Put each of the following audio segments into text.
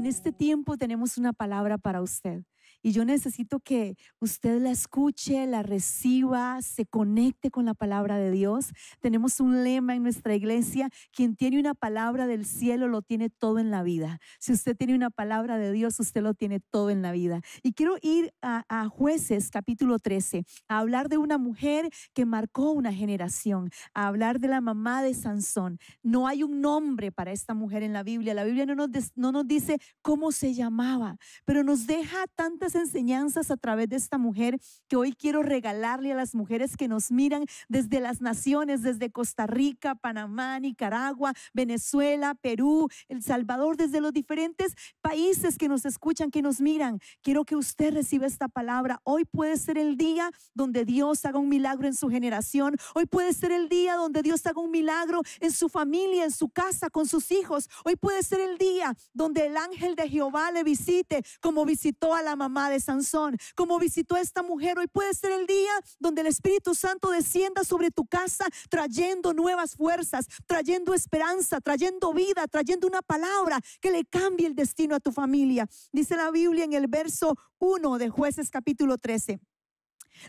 en este tiempo tenemos una palabra para usted. Y yo necesito que usted la escuche, la reciba, se conecte con la palabra de Dios. Tenemos un lema en nuestra iglesia, quien tiene una palabra del cielo lo tiene todo en la vida. Si usted tiene una palabra de Dios, usted lo tiene todo en la vida. Y quiero ir a, jueces capítulo 13, a hablar de una mujer que marcó una generación, a hablar de la mamá de Sansón. No hay un nombre para esta mujer en la Biblia. La Biblia no nos, no nos dice cómo se llamaba, pero nos deja tantas enseñanzas a través de esta mujer que hoy quiero regalarle a las mujeres que nos miran desde las naciones, desde Costa Rica, Panamá, Nicaragua, Venezuela, Perú, El Salvador, desde los diferentes países que nos escuchan, que nos miran. Quiero que usted reciba esta palabra. Hoy puede ser el día donde Dios haga un milagro en su generación. Hoy puede ser el día donde Dios haga un milagro en su familia, en su casa, con sus hijos. Hoy puede ser el día donde el ángel de Jehová le visite como visitó a la mamá de Sansón, como visitó esta mujer. Hoy puede ser el día donde el Espíritu Santo descienda sobre tu casa trayendo nuevas fuerzas, trayendo esperanza, trayendo vida, trayendo una palabra que le cambie el destino a tu familia. Dice la Biblia en el verso 1 de jueces capítulo 13.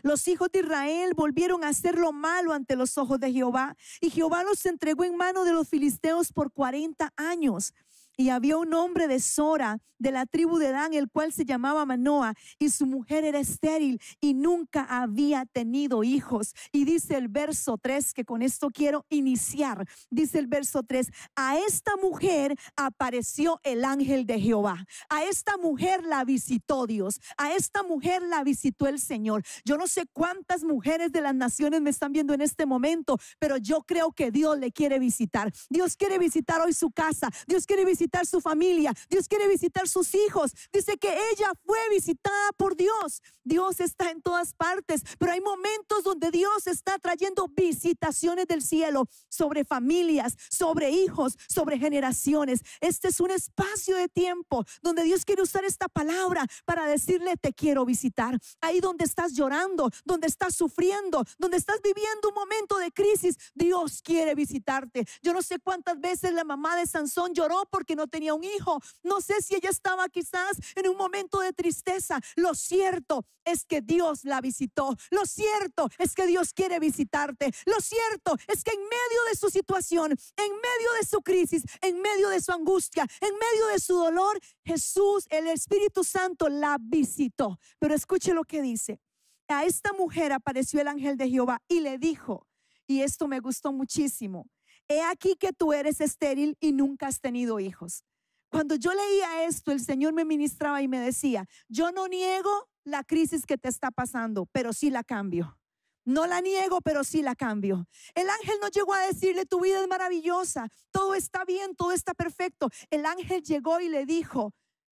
Los hijos de Israel volvieron a hacer lo malo ante los ojos de Jehová, y Jehová los entregó en mano de los filisteos por 40 años. Y había un hombre de Sora, de la tribu de Dan, el cual se llamaba Manoa, y su mujer era estéril y nunca había tenido hijos. Y dice el verso 3, que con esto quiero iniciar, dice el verso 3, a esta mujer apareció el ángel de Jehová, a esta mujer la visitó Dios, a esta mujer la visitó el Señor. Yo no sé cuántas mujeres de las naciones me están viendo en este momento, pero yo creo que Dios le quiere visitar. Dios quiere visitar hoy su casa, Dios quiere visitar su familia, Dios quiere visitar sus hijos. Dice que ella fue visitada por Dios. Dios está en todas partes, pero hay momentos donde Dios está trayendo visitaciones del cielo sobre familias, sobre hijos, sobre generaciones. Este es un espacio de tiempo donde Dios quiere usar esta palabra para decirle te quiero visitar. Ahí donde estás llorando, donde estás sufriendo, donde estás viviendo un momento de crisis, Dios quiere visitarte. Yo no sé cuántas veces la mamá de Sansón lloró porque no tenía un hijo. No sé si ella estaba quizás en un momento de tristeza. Lo cierto es que Dios la visitó. Lo cierto es que Dios quiere visitarte. Lo cierto es que en medio de su situación, en medio de su crisis, en medio de su angustia, en medio de su dolor, Jesús, el Espíritu Santo, la visitó. Pero escuche lo que dice. A esta mujer apareció el ángel de Jehová y le dijo, y esto me gustó muchísimo, he aquí que tú eres estéril y nunca has tenido hijos. Cuando yo leía esto, el Señor me ministraba y me decía, yo no niego la crisis que te está pasando, pero sí la cambio. No la niego, pero sí la cambio. El ángel no llegó a decirle, tu vida es maravillosa, todo está bien, todo está perfecto. El ángel llegó y le dijo,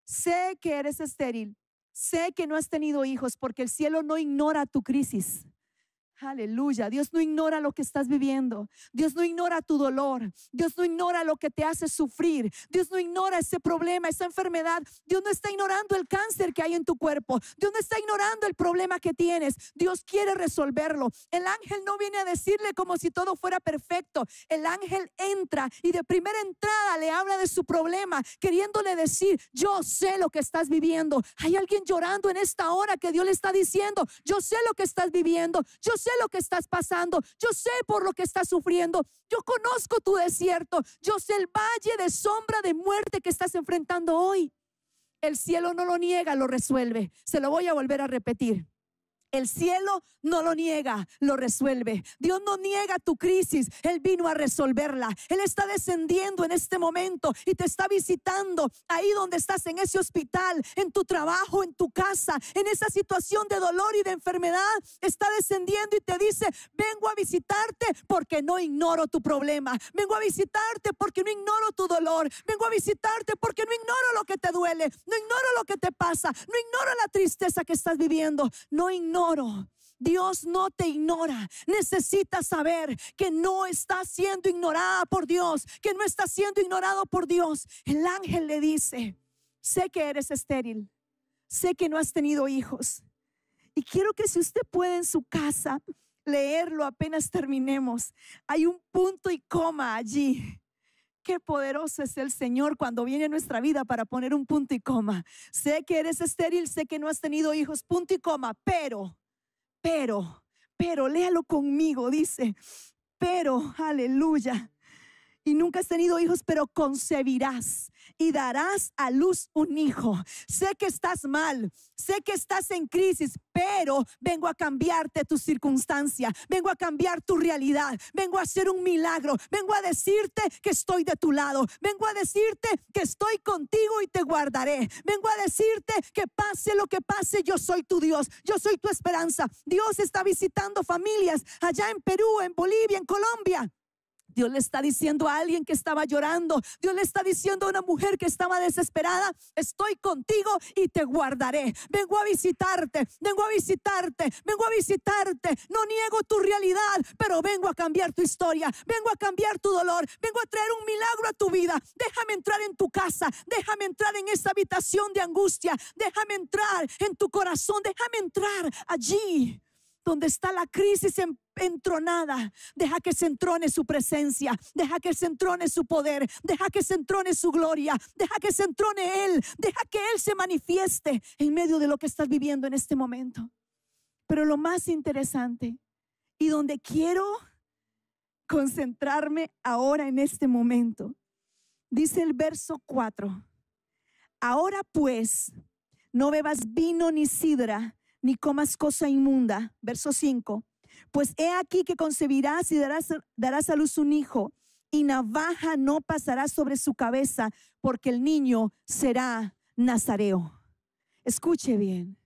sé que eres estéril, sé que no has tenido hijos, porque el cielo no ignora tu crisis. Aleluya. Dios no ignora lo que estás viviendo. Dios no ignora tu dolor. Dios no ignora lo que te hace sufrir. Dios no ignora ese problema, esa enfermedad. Dios no está ignorando el cáncer que hay en tu cuerpo. Dios no está ignorando el problema que tienes. Dios quiere resolverlo. El ángel no viene a decirle como si todo fuera perfecto. El ángel entra y de primera entrada le habla de su problema, queriéndole decir, yo sé lo que estás viviendo. Hay alguien llorando en esta hora que Dios le está diciendo, yo sé lo que estás viviendo. Yo sé lo que estás pasando, yo sé por lo que estás sufriendo, yo conozco tu desierto, yo sé el valle de sombra de muerte que estás enfrentando hoy. El cielo no lo niega, lo resuelve. Se lo voy a volver a repetir. El cielo no lo niega, lo resuelve. Dios no niega tu crisis, Él vino a resolverla. Él está descendiendo en este momento y te está visitando ahí donde estás, en ese hospital, en tu trabajo, en tu casa, en esa situación de dolor y de enfermedad. Está descendiendo y te dice, vengo a visitarte porque no ignoro tu problema. Vengo a visitarte porque no ignoro tu dolor. Vengo a visitarte porque no ignoro lo que te duele. No ignoro lo que te pasa. No ignoro la tristeza que estás viviendo. No ignoro Dios no te ignora. Necesitas saber que no está siendo ignorada por Dios, que no está siendo ignorado por Dios. El ángel le dice, sé que eres estéril, sé que no has tenido hijos. Y quiero que si usted puede en su casa leerlo apenas terminemos, hay un punto y coma allí qué poderoso es el Señor cuando viene a nuestra vida para poner un punto y coma. Sé que eres estéril, sé que no has tenido hijos, punto y coma, pero, pero, pero, léalo conmigo, dice, pero, aleluya. Y nunca has tenido hijos, pero concebirás y darás a luz un hijo. Sé que estás mal, sé que estás en crisis, pero vengo a cambiarte tu circunstancia, vengo a cambiar tu realidad, vengo a hacer un milagro, vengo a decirte que estoy de tu lado, vengo a decirte que estoy contigo y te guardaré, vengo a decirte que pase lo que pase, yo soy tu Dios, yo soy tu esperanza. Dios está visitando familias allá en Perú, en Bolivia, en Colombia. Dios le está diciendo a alguien que estaba llorando. Dios le está diciendo a una mujer que estaba desesperada, estoy contigo y te guardaré. Vengo a visitarte, vengo a visitarte, vengo a visitarte. No niego tu realidad, pero vengo a cambiar tu historia, vengo a cambiar tu dolor, vengo a traer un milagro a tu vida. Déjame entrar en tu casa, déjame entrar en esta habitación de angustia, déjame entrar en tu corazón, déjame entrar allí donde está la crisis en entronada. Deja que se entrone su presencia. Deja que se entrone su poder. Deja que se entrone su gloria. Deja que se entrone Él. Deja que Él se manifieste en medio de lo que estás viviendo en este momento. Pero lo más interesante y donde quiero concentrarme ahora en este momento, dice el verso 4. Ahora pues, no bebas vino ni sidra, ni comas cosa inmunda. Verso 5 pues he aquí que concebirás y darás, a luz un hijo, y navaja no pasará sobre su cabeza, porque el niño será nazareo. Escuche bien.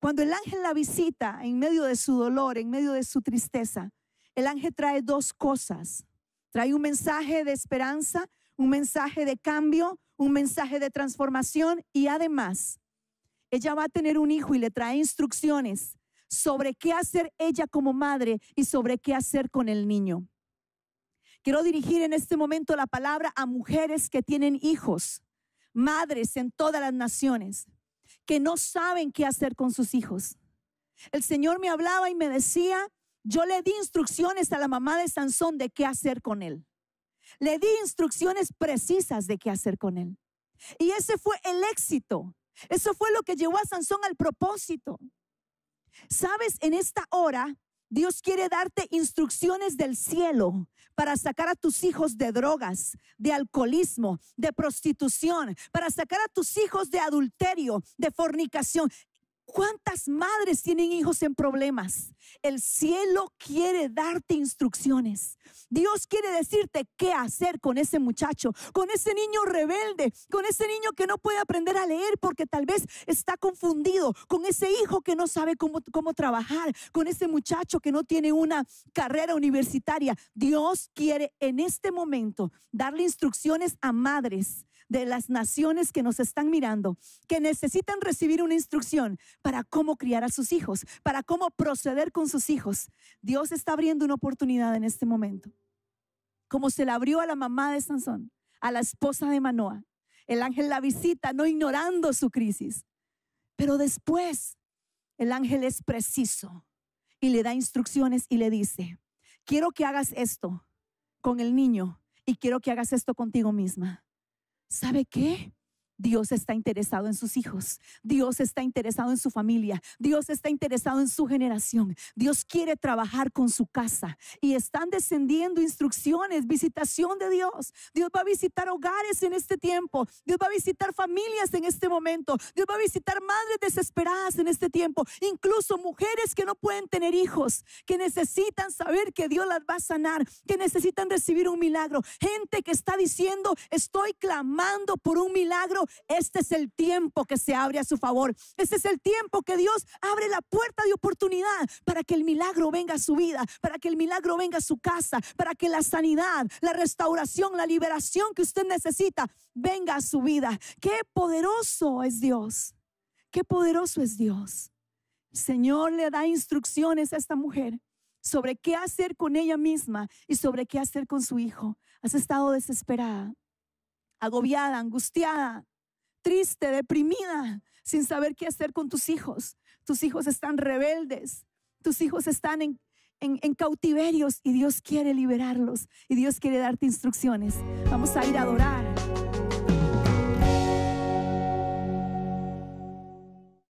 Cuando el ángel la visita en medio de su dolor, en medio de su tristeza, el ángel trae dos cosas. Trae un mensaje de esperanza, un mensaje de cambio, un mensaje de transformación y además ella va a tener un hijo y le trae instrucciones sobre qué hacer ella como madre y sobre qué hacer con el niño. Quiero dirigir en este momento la palabra a mujeres que tienen hijos, madres en todas las naciones, que no saben qué hacer con sus hijos. El Señor me hablaba y me decía, yo le di instrucciones a la mamá de Sansón de qué hacer con él. Le di instrucciones precisas de qué hacer con él. Y ese fue el éxito. Eso fue lo que llevó a Sansón al propósito. Sabes, en esta hora Dios quiere darte instrucciones del cielo para sacar a tus hijos de drogas, de alcoholismo, de prostitución, para sacar a tus hijos de adulterio, de fornicación. ¿Cuántas madres tienen hijos en problemas? El cielo quiere darte instrucciones. Dios quiere decirte qué hacer con ese muchacho, con ese niño rebelde, con ese niño que no puede aprender a leer porque tal vez está confundido, con ese hijo que no sabe cómo, cómo trabajar, con ese muchacho que no tiene una carrera universitaria. Dios quiere en este momento darle instrucciones a madres de las naciones que nos están mirando, que necesitan recibir una instrucción para cómo criar a sus hijos, para cómo proceder con sus hijos. Dios está abriendo una oportunidad en este momento, como se la abrió a la mamá de Sansón, a la esposa de Manoa. El ángel la visita, no ignorando su crisis. Pero después, el ángel es preciso y le da instrucciones y le dice, quiero que hagas esto con el niño y quiero que hagas esto contigo misma. ¿Sabe qué? Dios está interesado en sus hijos, Dios está interesado en su familia, Dios está interesado en su generación, Dios quiere trabajar con su casa y están descendiendo instrucciones, visitación de Dios. Dios va a visitar hogares en este tiempo, Dios va a visitar familias en este momento, Dios va a visitar madres desesperadas en este tiempo, incluso mujeres que no pueden tener hijos, que necesitan saber que Dios las va a sanar, que necesitan recibir un milagro, gente que está diciendo, estoy clamando por un milagro este es el tiempo que se abre a su favor. Este es el tiempo que Dios abre la puerta de oportunidad para que el milagro venga a su vida, para que el milagro venga a su casa, para que la sanidad, la restauración, la liberación que usted necesita venga a su vida. Qué poderoso es Dios. Qué poderoso es Dios. El Señor le da instrucciones a esta mujer sobre qué hacer con ella misma y sobre qué hacer con su hijo. Has estado desesperada, agobiada, angustiada, triste, deprimida, sin saber qué hacer con tus hijos. Tus hijos están rebeldes, tus hijos están en, cautiverios y Dios quiere liberarlos y Dios quiere darte instrucciones. Vamos a ir a adorar.